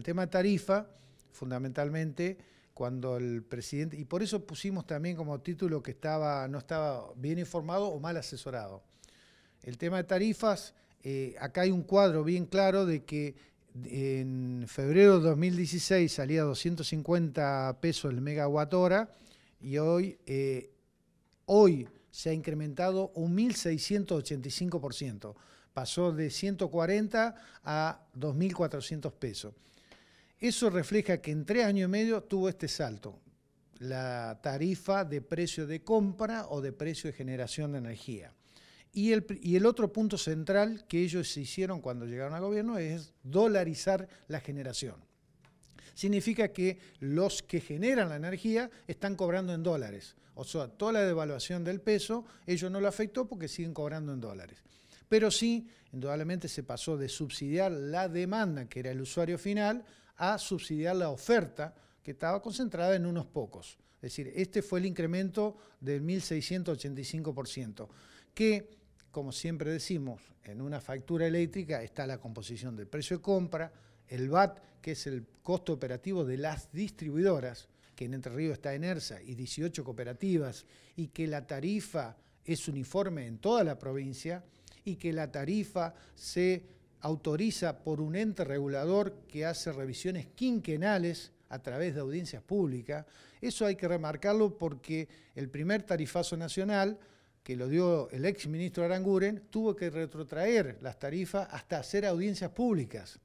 El tema tarifa, fundamentalmente, cuando el presidente, y por eso pusimos también como título que estaba, no estaba bien informado o mal asesorado. El tema de tarifas, eh, acá hay un cuadro bien claro de que en febrero de 2016 salía 250 pesos el megawatt hora y hoy, eh, hoy se ha incrementado un 1.685%. Pasó de 140 a 2.400 pesos. Eso refleja que en tres años y medio tuvo este salto, la tarifa de precio de compra o de precio de generación de energía. Y el, otro punto central que ellos se hicieron cuando llegaron al gobierno es dolarizar la generación. Significa que los que generan la energía están cobrando en dólares. O sea, toda la devaluación del peso, ellos no lo afectó porque siguen cobrando en dólares pero sí, indudablemente se pasó de subsidiar la demanda, que era el usuario final, a subsidiar la oferta que estaba concentrada en unos pocos. Es decir, este fue el incremento del 1.685%, que, como siempre decimos, en una factura eléctrica está la composición del precio de compra, el VAT, que es el costo operativo de las distribuidoras, que en Entre Ríos está en ERSA, y 18 cooperativas, y que la tarifa es uniforme en toda la provincia, y que la tarifa se autoriza por un ente regulador que hace revisiones quinquenales a través de audiencias públicas. Eso hay que remarcarlo porque el primer tarifazo nacional que lo dio el ex ministro Aranguren, tuvo que retrotraer las tarifas hasta hacer audiencias públicas.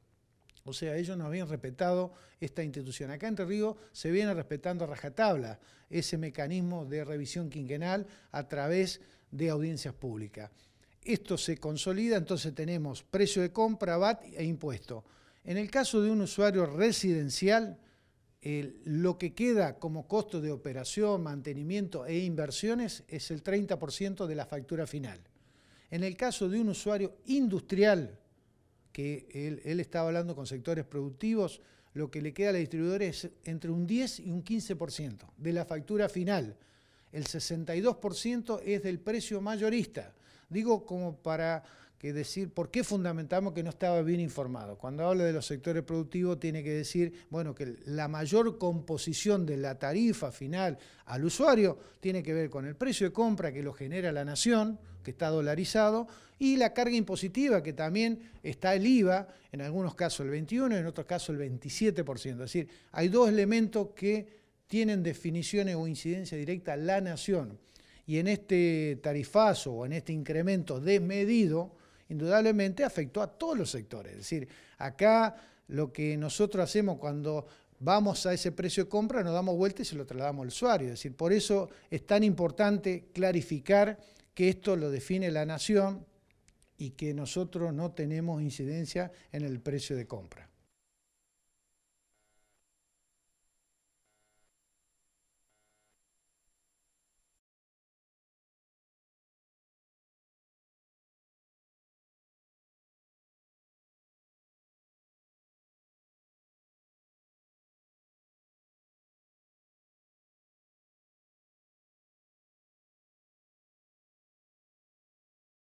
O sea, ellos no habían respetado esta institución. Acá en Entre Río se viene respetando a rajatabla ese mecanismo de revisión quinquenal a través de audiencias públicas. Esto se consolida, entonces tenemos precio de compra, VAT e impuesto. En el caso de un usuario residencial, lo que queda como costo de operación, mantenimiento e inversiones es el 30% de la factura final. En el caso de un usuario industrial, que él, él, estaba hablando con sectores productivos, lo que le queda a la distribuidora es entre un 10 y un 15% de la factura final. El 62% es del precio mayorista. Digo como para que decir por qué fundamentamos que no estaba bien informado. Cuando habla de los sectores productivos tiene que decir, bueno, que la mayor composición de la tarifa final al usuario tiene que ver con el precio de compra que lo genera la nación, que está dolarizado, y la carga impositiva, que también está el IVA, en algunos casos el 21, en otros casos el 27%. Es decir, hay dos elementos que tienen definiciones o incidencia directa la nación. Y en este tarifazo o en este incremento desmedido, indudablemente afectó a todos los sectores. Es decir, acá lo que nosotros hacemos cuando vamos a ese precio de compra, nos damos vuelta y se lo trasladamos al usuario. Es decir, por eso es tan importante clarificar que esto lo define la nación y que nosotros no tenemos incidencia en el precio de compra.